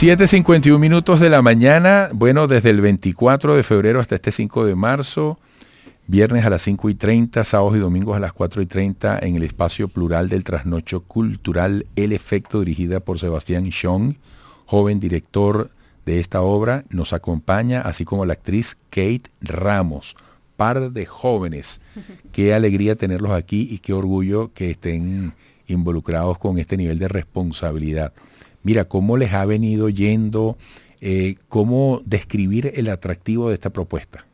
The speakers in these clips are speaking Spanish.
7.51 minutos de la mañana, bueno, desde el 24 de febrero hasta este 5 de marzo, viernes a las 5 y 30, sábados y domingos a las 4 y 30 en el espacio plural del trasnocho cultural El Efecto, dirigida por Sebastián Chong, joven director de esta obra, nos acompaña, así como la actriz Kate Ramos. Par de jóvenes. Qué alegría tenerlos aquí y qué orgullo que estén involucrados con este nivel de responsabilidad mira cómo les ha venido yendo, eh, cómo describir el atractivo de esta propuesta.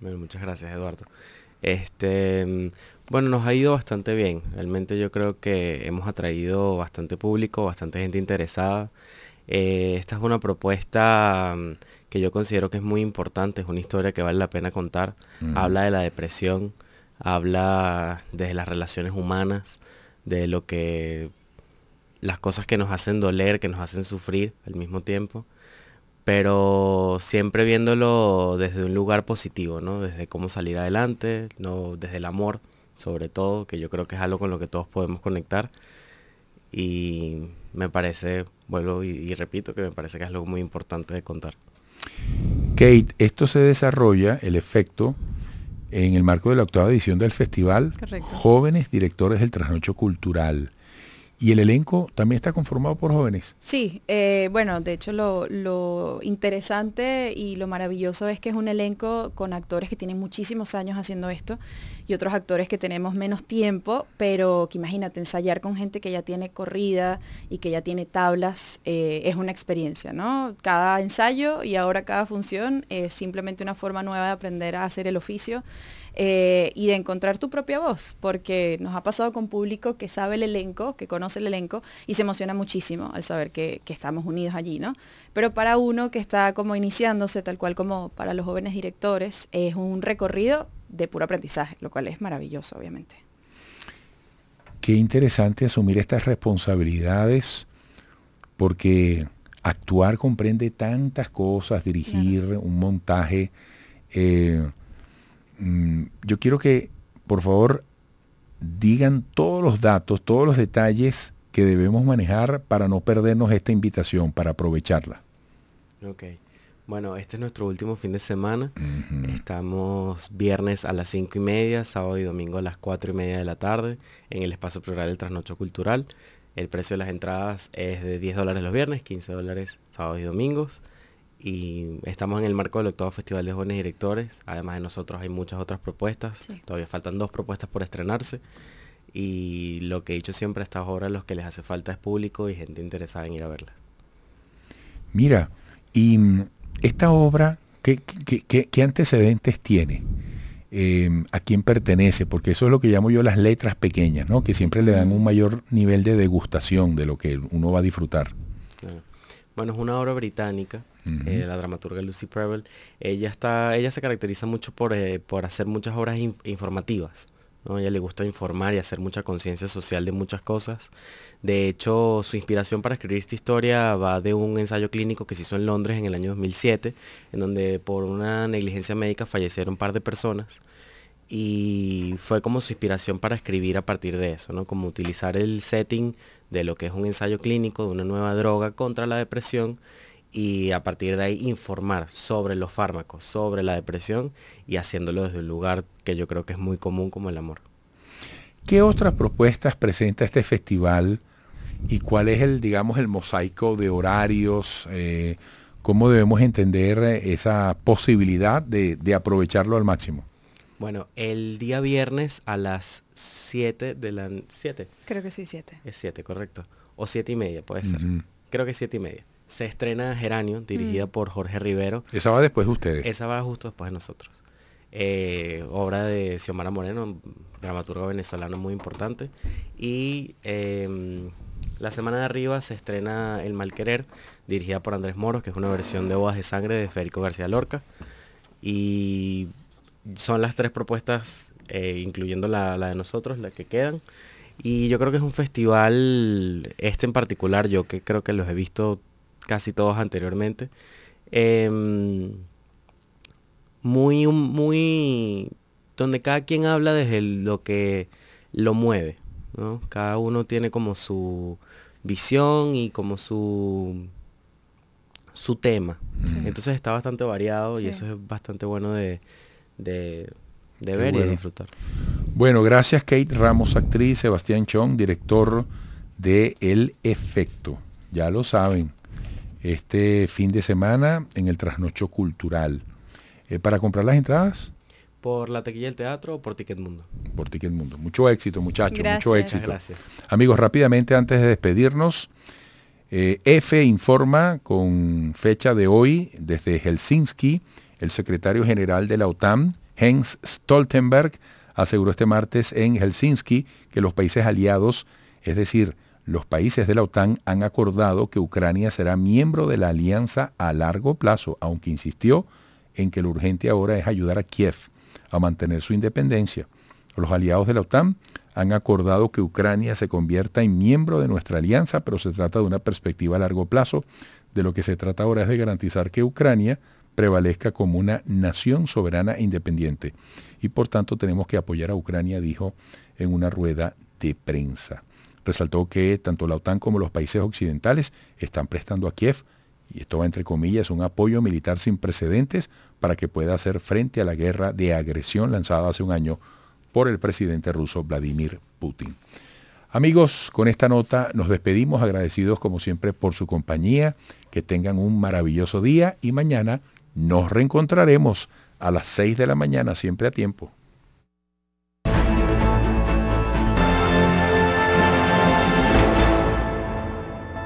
Bueno, muchas gracias Eduardo. Este, bueno, nos ha ido bastante bien. Realmente yo creo que hemos atraído bastante público, bastante gente interesada. Eh, esta es una propuesta mm, que yo considero que es muy importante, es una historia que vale la pena contar. Habla de la depresión, habla de las relaciones humanas, de lo que las cosas que nos hacen doler, que nos hacen sufrir al mismo tiempo, pero siempre viéndolo desde un lugar positivo, ¿no? Desde cómo salir adelante, no desde el amor, sobre todo, que yo creo que es algo con lo que todos podemos conectar. Y me parece, vuelvo y, repito, que me parece que es algo muy importante de contar. Kate, esto se desarrolla, el efecto, en el marco de la octava edición del festival Jóvenes Directores del Trasnocho Cultural. Y el elenco también está conformado por jóvenes. Sí, eh, bueno, de hecho lo, interesante y lo maravilloso es que es un elenco con actores que tienen muchísimos años haciendo esto y otros actores que tenemos menos tiempo, pero que imagínate, ensayar con gente que ya tiene corrida y que ya tiene tablas eh, es una experiencia, ¿no? Cada ensayo y ahora cada función es simplemente una forma nueva de aprender a hacer el oficio. Eh, y de encontrar tu propia voz, porque nos ha pasado con público que sabe el elenco, que conoce el elenco y se emociona muchísimo al saber que, estamos unidos allí, ¿no? Pero para uno que está como iniciándose, tal cual como para los jóvenes directores, es un recorrido de puro aprendizaje, lo cual es maravilloso, obviamente. Qué interesante asumir estas responsabilidades porque actuar comprende tantas cosas, dirigir un montaje. Eh, mm, yo quiero que, por favor, digan todos los datos, todos los detalles que debemos manejar para no perdernos esta invitación, para aprovecharla. Ok. Bueno, este es nuestro último fin de semana. Estamos viernes a las 5 y media, sábado y domingo a las 4 y media de la tarde en el espacio plural del Trasnocho Cultural. El precio de las entradas es de 10 dólares los viernes, 15 dólares sábados y domingos y estamos en el marco del octavo Festival de Jóvenes Directores. Además de nosotros hay muchas otras propuestas. Todavía faltan dos propuestas por estrenarse. Y lo que he dicho siempre estas ahora, los que les hace falta es público y gente interesada en ir a verlas. Mira, y mm, esta obra, ¿qué, antecedentes tiene? Eh, ¿A quién pertenece? Porque eso es lo que llamo yo las letras pequeñas, ¿no? Que siempre le dan un mayor nivel de degustación de lo que uno va a disfrutar. Bueno, es una obra británica, eh, la dramaturga Lucy Preble. Ella, está, ella se caracteriza mucho por, eh, por hacer muchas obras informativas. ¿no? ella le gusta informar y hacer mucha conciencia social de muchas cosas. De hecho, su inspiración para escribir esta historia va de un ensayo clínico que se hizo en Londres en el año 2007, en donde por una negligencia médica fallecieron un par de personas y fue como su inspiración para escribir a partir de eso, ¿no? Como utilizar el setting de lo que es un ensayo clínico de una nueva droga contra la depresión y a partir de ahí informar sobre los fármacos, sobre la depresión y haciéndolo desde un lugar que yo creo que es muy común como el amor. ¿Qué otras propuestas presenta este festival y cuál es el, digamos, el mosaico de horarios? Eh, ¿Cómo debemos entender eh, esa posibilidad de aprovecharlo al máximo? Bueno, el día viernes a las 7 de la... ¿7? Creo que sí, 7. Es 7, correcto. O 7 y media, puede ser. Creo que 7 y media. Se estrena Geranio, dirigida mm. por Jorge Rivero. Esa va después de ustedes. Esa va justo después de nosotros. Eh, obra de Xiomara Moreno, dramaturgo venezolano muy importante. Y em, la semana de arriba se estrena El Mal Querer, dirigida por Andrés Moros, que es una versión de Ovas de Sangre de Federico García Lorca. Y son las tres propuestas, eh, incluyendo la, de nosotros, la que quedan. Y yo creo que es un festival, este en particular, yo que creo que los he visto casi todos anteriormente, em, muy, muy, donde cada quien habla desde lo que lo mueve. ¿no? Cada uno tiene como su visión y como su su tema. Entonces está bastante variado y eso es bastante bueno de, de, ver y de disfrutar. Bueno, gracias Kate Ramos, actriz, Sebastián Chong, director de El Efecto. Ya lo saben, este fin de semana en el trasnocho cultural. Eh, ¿Para comprar las entradas? Por la tequilla del teatro o por Ticket Mundo. Por Ticket Mundo. Mucho éxito, muchachos, mucho éxito. Gracias. Amigos, rápidamente antes de despedirnos, eh, F informa con fecha de hoy desde Helsinki el secretario general de la OTAN, Jens Stoltenberg, aseguró este martes en Helsinki que los países aliados, es decir, los países de la OTAN, han acordado que Ucrania será miembro de la alianza a largo plazo, aunque insistió en que lo urgente ahora es ayudar a Kiev a mantener su independencia. Los aliados de la OTAN han acordado que Ucrania se convierta en miembro de nuestra alianza, pero se trata de una perspectiva a largo plazo. De lo que se trata ahora es de garantizar que Ucrania prevalezca como una nación soberana e independiente. Y por tanto tenemos que apoyar a Ucrania, dijo en una rueda de prensa. Resaltó que tanto la OTAN como los países occidentales están prestando a Kiev, y esto va entre comillas, un apoyo militar sin precedentes para que pueda hacer frente a la guerra de agresión lanzada hace un año por el presidente ruso Vladimir Putin. Amigos, con esta nota nos despedimos agradecidos como siempre por su compañía, que tengan un maravilloso día y mañana nos reencontraremos a las 6 de la mañana, siempre a tiempo.